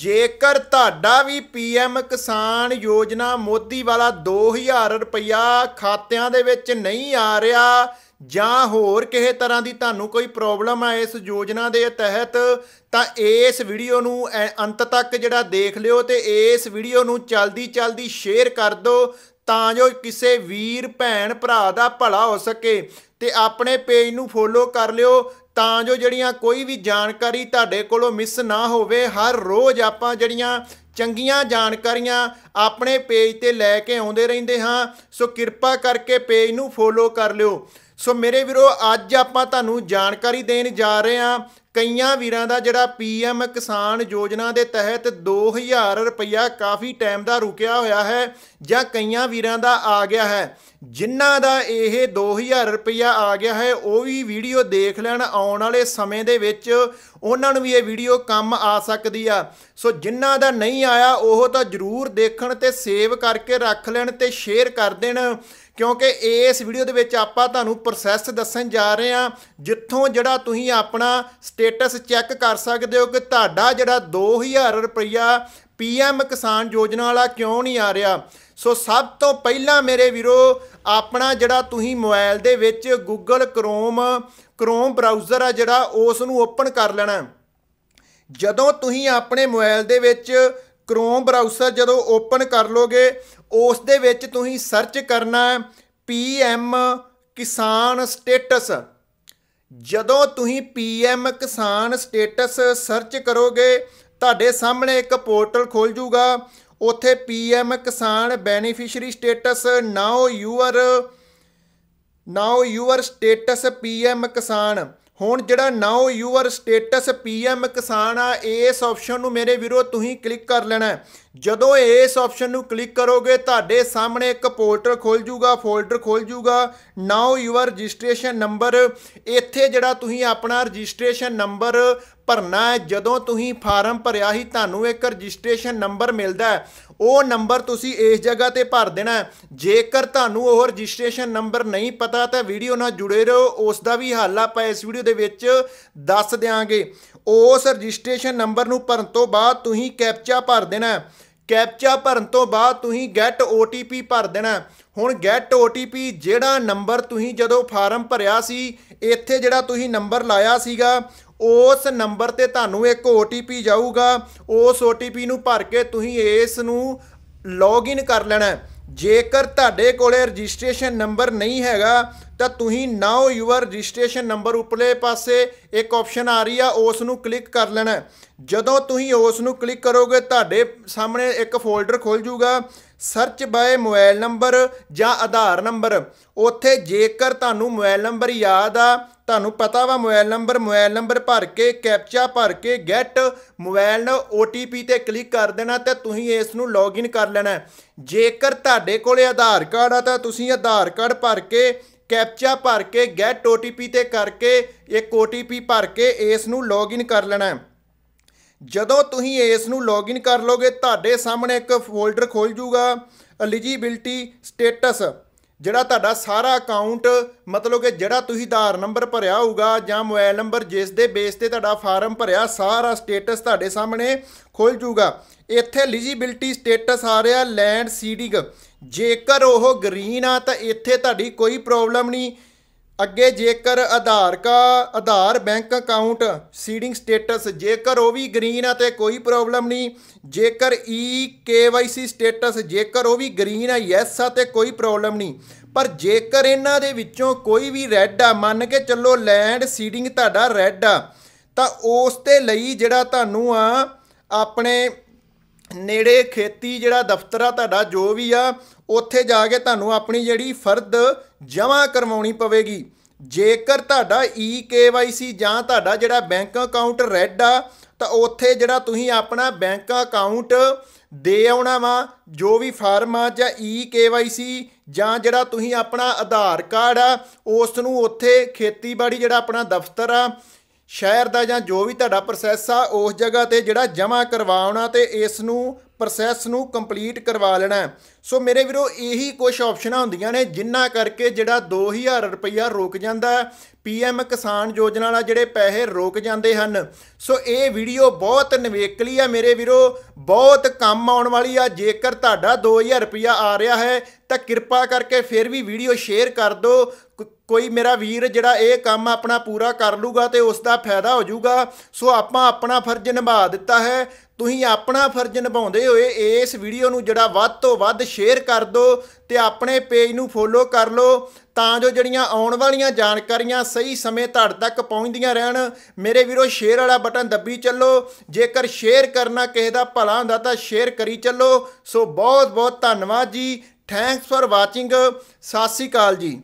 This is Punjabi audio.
ਜੇਕਰ ਤੁਹਾਡਾ ਵੀ ਪੀਐਮ ਕਿਸਾਨ ਯੋਜਨਾ ਮੋਦੀ ਵਾਲਾ 2000 ਰੁਪਇਆ ਖਾਤਿਆਂ ਦੇ ਵਿੱਚ ਨਹੀਂ ਆ ਰਿਹਾ ਜਾਂ ਹੋਰ ਕਿਸੇ ਤਰ੍ਹਾਂ ਦੀ ਤੁਹਾਨੂੰ ਕੋਈ ਪ੍ਰੋਬਲਮ ਆ ਇਸ ਯੋਜਨਾ ਦੇ ਤਹਿਤ ਤਾਂ ਇਸ ਵੀਡੀਓ ਨੂੰ ਅੰਤ ਤੱਕ ਜਿਹੜਾ ਦੇਖ ਲਿਓ ਤੇ ਇਸ ਵੀਡੀਓ ਨੂੰ ਜਲਦੀ ਜਲਦੀ ਸ਼ੇਅਰ ਕਰ ਦਿਓ ਤਾਂ ਜੋ ਕਿਸੇ ਵੀਰ ਭੈਣ ਭਰਾ ਦਾ ਭਲਾ ਹੋ ਸਕੇ ਤੇ ਆਪਣੇ ਪੇਜ ਨੂੰ ਫੋਲੋ ਕਰ ਲਿਓ ਤਾਂ ਜੋ ਜਿਹੜੀਆਂ ਕੋਈ ਵੀ ਜਾਣਕਾਰੀ ਤੁਹਾਡੇ ਕੋਲੋਂ ਮਿਸ ਨਾ ਹੋਵੇ ਹਰ ਰੋਜ਼ ਆਪਾਂ ਜਿਹੜੀਆਂ ਚੰਗੀਆਂ ਜਾਣਕਾਰੀਆਂ ਆਪਣੇ ਪੇਜ ਤੇ ਲੈ ਕੇ ਆਉਂਦੇ ਰਹਿੰਦੇ ਹਾਂ ਸੋ ਕਿਰਪਾ ਕਰਕੇ ਪੇਜ ਨੂੰ ਫੋਲੋ ਕਰ ਲਿਓ ਸੋ ਮੇਰੇ ਵੀਰੋ ਅੱਜ ਆਪਾਂ ਤੁਹਾਨੂੰ ਜਾਣਕਾਰੀ ਦੇਣ ਜਾ ਰਹੇ ਹਾਂ ਕਈਆਂ ਵੀਰਾਂ ਦਾ ਜਿਹੜਾ ਪੀਐਮ ਕਿਸਾਨ ਯੋਜਨਾ ਦੇ ਤਹਿਤ 2000 ਰੁਪਇਆ ਕਾਫੀ ਟਾਈਮ ਦਾ ਰੁਕਿਆ ਹੋਇਆ ਹੈ ਜਾਂ ਕਈਆਂ ਵੀਰਾਂ ਦਾ ਆ ਗਿਆ ਹੈ ਜਿਨ੍ਹਾਂ ਦਾ ਇਹ 2000 ਰੁਪਇਆ ਆ ਗਿਆ ਹੈ ਉਹ ਵੀ ਵੀਡੀਓ ਦੇਖ ਲੈਣ ਆਉਣ ਵਾਲੇ ਸਮੇਂ ਦੇ ਵਿੱਚ ਉਹਨਾਂ ਨੂੰ ਵੀ ਇਹ ਵੀਡੀਓ ਕੰਮ ਆ ਸਕਦੀ ਆ ਸੋ ਜਿਨ੍ਹਾਂ ਦਾ ਨਹੀਂ ਆਇਆ ਉਹ ਤਾਂ ਜਰੂਰ ਦੇਖਣ ਤੇ ਸੇਵ ਕਰਕੇ ਰੱਖ ਲੈਣ ਤੇ ਸ਼ੇਅਰ ਕਰ ਦੇਣ ਕਿਉਂਕਿ ਇਸ ਵੀਡੀਓ ਦੇ ਵਿੱਚ ਆਪਾਂ ਤੁਹਾਨੂੰ ਪ੍ਰੋਸੈਸ ਦੱਸਣ ਜਾ ਰਹੇ ਹਾਂ ਜਿੱਥੋਂ ਜਿਹੜਾ ਤੁਸੀਂ ਆਪਣਾ ਸਟੇਟਸ ਚੈੱਕ ਕਰ ਸਕਦੇ ਹੋ ਕਿ ਤੁਹਾਡਾ ਜਿਹੜਾ 2000 ਰੁਪਇਆ ਪੀਐਮ ਕਿਸਾਨ ਯੋਜਨਾ ਵਾਲਾ ਕਿਉਂ ਨਹੀਂ ਆ ਰਿਹਾ ਸੋ ਸਭ ਤੋਂ ਪਹਿਲਾਂ ਮੇਰੇ ਵੀਰੋ ਆਪਣਾ ਜਿਹੜਾ ਤੁਸੀਂ ਮੋਬਾਈਲ ਦੇ ਵਿੱਚ Google Chrome Chrome ਬ੍ਰਾਊਜ਼ਰ ਆ ਜਿਹੜਾ ਉਸ ਨੂੰ ਓਪਨ ਕਰ ਲੈਣਾ ਜਦੋਂ ਤੁਸੀਂ ਆਪਣੇ ਮੋਬਾਈਲ ਦੇ ਵਿੱਚ Chrome ਬ੍ਰਾਊਜ਼ਰ ਜਦੋਂ ਓਪਨ ਕਰ ਲੋਗੇ ਉਸ ਦੇ ਵਿੱਚ ਤੁਸੀਂ ਸਰਚ ਕਰਨਾ PM ਕਿਸਾਨ ਸਟੇਟਸ ਜਦੋਂ ਤੁਸੀਂ PM ਕਿਸਾਨ ਸਟੇਟਸ ਸਰਚ ਕਰੋਗੇ ਤੁਹਾਡੇ ਸਾਹਮਣੇ ਇੱਕ ਪੋਰਟਲ ਖੁੱਲ ਜਾਊਗਾ ਉੱਥੇ PM Kisan beneficiary status know your know your status PM Kisan ਹੁਣ ਜਿਹੜਾ ਨਾਓ ਯੂਅਰ ਸਟੇਟਸ ਪੀਐਮ ਕਿਸਾਨ ਆ ਇਸ ਆਪਸ਼ਨ ਨੂੰ ਮੇਰੇ ਵੀਰੋ ਤੁਸੀਂ ਕਲਿੱਕ ਕਰ ਲੈਣਾ ਜਦੋਂ ਇਸ ਆਪਸ਼ਨ ਨੂੰ ਕਲਿੱਕ ਕਰੋਗੇ ਤੁਹਾਡੇ ਸਾਹਮਣੇ ਇੱਕ ਪੋਰਟਲ ਖੁੱਲ ਜੂਗਾ ਫੋਲਡਰ ਖੁੱਲ ਜੂਗਾ ਨਾਓ ਯੂਅਰ ਰਜਿਸਟ੍ਰੇਸ਼ਨ ਨੰਬਰ ਇੱਥੇ ਜਿਹੜਾ ਤੁਸੀਂ ਆਪਣਾ ਰਜਿਸਟ੍ਰੇਸ਼ਨ ਨੰਬਰ ਭਰਨਾ ਹੈ ਜਦੋਂ ਤੁਸੀਂ ਫਾਰਮ ਭਰਿਆ ਹੀ ਤੁਹਾਨੂੰ ਇੱਕ ਰਜਿਸਟ੍ਰੇਸ਼ਨ ਨੰਬਰ ਮਿਲਦਾ ਹੈ ਉਹ ਨੰਬਰ ਤੁਸੀਂ ਇਸ ਜਗ੍ਹਾ ਤੇ ਭਰ ਦੇਣਾ ਜੇਕਰ ਤੁਹਾਨੂੰ ਉਹ ਰਜਿਸਟ੍ਰੇਸ਼ਨ ਨੰਬਰ ਨਹੀਂ ਪਤਾ ਤਾਂ ਵੀਡੀਓ ਨਾਲ ਜੁੜੇ ਰਹੋ ਉਸ ਦਾ ਵੀ ਹੱਲ ਆਪਾਂ ਇਸ ਵੀਡੀਓ ਦੇ ਵਿੱਚ ਦੱਸ ਦਿਆਂਗੇ ਉਸ ਰਜਿਸਟ੍ਰੇਸ਼ਨ ਨੰਬਰ ਨੂੰ ਭਰਨ ਤੋਂ ਬਾਅਦ ਤੁਸੀਂ ਕੈਪਚਾ ਭਰ ਦੇਣਾ ਕੈਪਚਾ ਭਰਨ ਤੋਂ ਬਾਅਦ ਤੁਸੀਂ ਗੈਟ OTP ਭਰ ਦੇਣਾ ਹੁਣ ਗੈਟ OTP ਜਿਹੜਾ ਨੰਬਰ ਤੁਸੀਂ ਜਦੋਂ ਫਾਰਮ ਭਰਿਆ ਸੀ ਇੱਥੇ ਜਿਹੜਾ ਤੁਸੀਂ ਨੰਬਰ ਲਾਇਆ ਸੀਗਾ ਉਸ ਨੰਬਰ ਤੇ ਤੁਹਾਨੂੰ ਇੱਕ OTP ਜਾਊਗਾ ਉਸ OTP ਨੂੰ ਭਰ ਕੇ ਤੁਸੀਂ ਇਸ ਨੂੰ ਲੌਗਇਨ ਕਰ ਲੈਣਾ ਜੇਕਰ ਤੁਹਾਡੇ ਕੋਲੇ ਰਜਿਸਟ੍ਰੇਸ਼ਨ ਨੰਬਰ ਨਹੀਂ ਹੈਗਾ ਤਾਂ ਤੁਸੀਂ ਨਾਓ ਯੂਅਰ ਰਜਿਸਟ੍ਰੇਸ਼ਨ ਨੰਬਰ ਉੱਪਰਲੇ ਪਾਸੇ ਇੱਕ ਆਪਸ਼ਨ ਆ ਰਹੀ ਆ ਉਸ ਨੂੰ ਕਲਿੱਕ ਕਰ ਲੈਣਾ ਜਦੋਂ ਤੁਸੀਂ ਉਸ ਨੂੰ ਕਲਿੱਕ ਕਰੋਗੇ ਤੁਹਾਡੇ ਸਾਹਮਣੇ ਇੱਕ ਫੋਲਡਰ ਖੁੱਲ ਜਾਊਗਾ ਸਰਚ ਬਾਏ ਮੋਬਾਈਲ ਨੰਬਰ ਜਾਂ ਆਧਾਰ ਨੰਬਰ ਉੱਥੇ ਜੇਕਰ ਤੁਹਾਨੂੰ ਮੋਬਾਈਲ ਨੰਬਰ ਯਾਦ ਆ ਤੁਹਾਨੂੰ ਪਤਾ ਵਾ ਮੋਬਾਈਲ ਨੰਬਰ ਮੋਬਾਈਲ ਨੰਬਰ ਭਰ ਕੇ ਕੈਪਚਾ ਭਰ ਕੇ ਗੈਟ ਮੋਬਾਈਲ OTP ਤੇ ਕਲਿੱਕ ਕਰ ਦੇਣਾ ਤੇ ਤੁਸੀਂ ਇਸ ਨੂੰ ਲੌਗਇਨ ਕਰ ਲੈਣਾ ਜੇਕਰ ਤੁਹਾਡੇ ਕੋਲੇ ਆਧਾਰ ਕਾਰਡ ਆ ਤਾਂ ਤੁਸੀਂ ਆਧਾਰ ਕਾਰਡ ਭਰ ਕੇ ਕੈਪਚਾ ਭਰ ਕੇ ਗੈਟ OTP ਤੇ ਕਰਕੇ ਇੱਕ OTP ਭਰ ਕੇ ਇਸ ਨੂੰ ਲੌਗਇਨ ਕਰ ਲੈਣਾ ਜਦੋਂ ਤੁਸੀਂ ਇਸ ਨੂੰ ਲੌਗਇਨ ਕਰ ਲੋਗੇ ਤੁਹਾਡੇ ਸਾਹਮਣੇ ਇੱਕ ਫੋਲਡਰ ਖੁੱਲ ਜਾਊਗਾ ਐਲੀਜੀਬਿਲਟੀ ਸਟੇਟਸ ਜਿਹੜਾ ਤੁਹਾਡਾ ਸਾਰਾ ਅਕਾਊਂਟ ਮਤਲਬ ਕਿ ਜਿਹੜਾ ਤੁਸੀਂ ਆਧਾਰ ਨੰਬਰ ਭਰਿਆ ਹੋਊਗਾ ਜਾਂ ਮੋਬਾਈਲ ਨੰਬਰ ਜਿਸ ਦੇ ਬੇਸ ਤੇ ਤੁਹਾਡਾ ਫਾਰਮ ਭਰਿਆ ਸਾਰਾ ਸਟੇਟਸ ਤੁਹਾਡੇ ਸਾਹਮਣੇ ਖੁੱਲ ਜਾਊਗਾ ਇੱਥੇ ਐਲੀਜੀਬਿਲਟੀ ਸਟੇਟਸ ਆ ਰਿਹਾ ਲੈਂਡ ਸੀਡਿੰਗ ਜੇਕਰ ਉਹ ਗ੍ਰੀਨ ਆ ਤਾਂ ਇੱਥੇ ਤੁਹਾਡੀ ਕੋਈ ਪ੍ਰੋਬਲਮ ਨਹੀਂ ਅੱਗੇ ਜੇਕਰ ਆਧਾਰ ਕਾ Aadhaar bank account seeding status ਜੇਕਰ ਉਹ ਵੀ ਗ੍ਰੀਨ ਆ ਤੇ ਕੋਈ ਪ੍ਰੋਬਲਮ ਨਹੀਂ ਜੇਕਰ ਈ ਕੇਵਾਈਸੀ ਸਟੇਟਸ ਜੇਕਰ ਉਹ ਵੀ ਗ੍ਰੀਨ ਆ ਯੈਸ ਆ ਤੇ ਕੋਈ ਪ੍ਰੋਬਲਮ ਨਹੀਂ ਪਰ ਜੇਕਰ ਇਹਨਾਂ ਦੇ ਵਿੱਚੋਂ ਕੋਈ ਵੀ ਰੈੱਡ ਆ ਮੰਨ ਕੇ ਚੱਲੋ ਲੈਂਡ ਸੀਡਿੰਗ ਤੁਹਾਡਾ ਰੈੱਡ ਆ ਤਾਂ ਉਸ ਤੇ ਲਈ ਜਿਹੜਾ ਤੁਹਾਨੂੰ ਆ ਆਪਣੇ ਨੇੜੇ ਖੇਤੀ ਜਿਹੜਾ ਦਫ਼ਤਰ ਆ ਤੁਹਾਡਾ ਜੋ ਵੀ ਆ ਉੱਥੇ ਜਾ ਕੇ ਤੁਹਾਨੂੰ ਆਪਣੀ ਜਿਹੜੀ ਫਰਦ ਜਮ੍ਹਾਂ ਕਰਵਾਉਣੀ ਪਵੇਗੀ ਜੇਕਰ ਤੁਹਾਡਾ ਈਕੇਵਾਈਸੀ ਜਾਂ ਤੁਹਾਡਾ ਜਿਹੜਾ ਬੈਂਕ ਅਕਾਊਂਟ ਰੈੱਡ ਆ ਤਾਂ ਉੱਥੇ ਜਿਹੜਾ ਤੁਸੀਂ ਆਪਣਾ ਬੈਂਕ ਅਕਾਊਂਟ ਦੇ ਆਉਣਾ ਵਾ ਜੋ ਵੀ ਫਾਰਮ ਆ ਜਾਂ ਈ ਕੇਵਾਈਸੀ ਜਾਂ ਜਿਹੜਾ ਤੁਸੀਂ ਆਪਣਾ ਆਧਾਰ ਕਾਰਡ ਆ ਉਸ ਨੂੰ ਉੱਥੇ ਖੇਤੀਬਾੜੀ ਜਿਹੜਾ ਆਪਣਾ ਦਫ਼ਤਰ ਆ ਸ਼ਹਿਰ ਦਾ ਜਾਂ ਜੋ ਵੀ ਤੁਹਾਡਾ ਪ੍ਰੋਸੈਸ ਆ ਉਸ ਜਗ੍ਹਾ ਤੇ ਜਿਹੜਾ ਜਮ੍ਹਾਂ ਕਰਵਾਉਣਾ ਤੇ ਇਸ ਨੂੰ ਪ੍ਰੋਸੈਸ ਨੂੰ ਕੰਪਲੀਟ ਕਰਵਾ ਲੈਣਾ ਸੋ ਮੇਰੇ ਵੀਰੋ ਇਹੀ ਕੁਝ ਆਪਸ਼ਨਾਂ ਹੁੰਦੀਆਂ ਨੇ ਜਿੰਨਾ ਕਰਕੇ ਜਿਹੜਾ 2000 ਰੁਪਇਆ ਰੁਕ ਜਾਂਦਾ ਪੀਐਮ ਕਿਸਾਨ ਯੋਜਨਾ ਵਾਲਾ ਜਿਹੜੇ ਪੈਸੇ ਰੁਕ ਜਾਂਦੇ ਹਨ ਸੋ ਇਹ ਵੀਡੀਓ ਬਹੁਤ ਨਵੇਕਲੀ ਆ ਮੇਰੇ ਵੀਰੋ ਬਹੁਤ ਕੰਮ ਆਉਣ ਵਾਲੀ ਆ ਜੇਕਰ ਤੁਹਾਡਾ 2000 ਰੁਪਇਆ ਆ ਰਿਹਾ ਹੈ ਤਾਂ ਕਿਰਪਾ ਕਰਕੇ ਫਿਰ ਵੀ ਵੀਡੀਓ ਸ਼ੇਅਰ ਕਰ ਦਿਓ ਕੋਈ ਮੇਰਾ ਵੀਰ ਜਿਹੜਾ ਇਹ ਕੰਮ ਆਪਣਾ ਪੂਰਾ ਕਰ ਲੂਗਾ ਤੇ ਉਸ ਦਾ ਫਾਇਦਾ ਹੋ ਜਾਊਗਾ ਸੋ ਆਪਾਂ ਆਪਣਾ ਫਰਜ਼ ਨਿਭਾ ਦਿੱਤਾ ਹੈ ਤੁਸੀਂ ਆਪਣਾ ਫਰਜ਼ ਨਿਭਾਉਂਦੇ ਹੋਏ ਇਸ ਵੀਡੀਓ ਨੂੰ ਜਿਹੜਾ ਵੱਧ ਤੋਂ ਵੱਧ ਸ਼ੇਅਰ ਕਰ ਦਿਓ ਤੇ ਆਪਣੇ ਪੇਜ ਨੂੰ ਫੋਲੋ ਕਰ ਲਓ ਤਾਂ ਜੋ ਜਿਹੜੀਆਂ ਆਉਣ ਵਾਲੀਆਂ ਜਾਣਕਾਰੀਆਂ ਸਹੀ ਸਮੇਂ ਤੁਹਾਡ ਤੱਕ ਪਹੁੰਚਦੀਆਂ ਰਹਿਣ ਮੇਰੇ ਵੀਰੋ ਸ਼ੇਅਰ ਵਾਲਾ ਬਟਨ ਦੱਬੀ ਚੱਲੋ ਜੇਕਰ ਸ਼ੇਅਰ ਕਰਨਾ ਕਿਸੇ ਦਾ ਭਲਾ ਹੁੰਦਾ ਤਾਂ ਸ਼ੇਅਰ ਕਰੀ ਚੱਲੋ ਸੋ ਬਹੁਤ ਬਹੁਤ ਧੰਨਵਾਦ ਜੀ ਥੈਂਕਸ ਫਾਰ ਵਾਚਿੰਗ ਸਤਿ ਸ੍ਰੀ ਅਕਾਲ ਜੀ